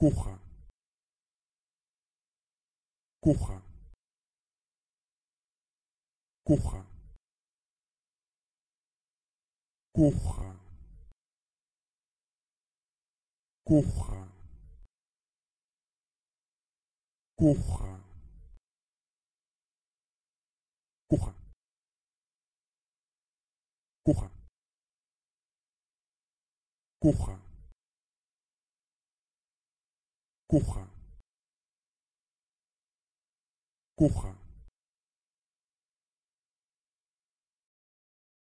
Kocha. Kocha. Kocha. Kocha. Kocha. Kocha. Kocha. Kocha. Kocha. Coja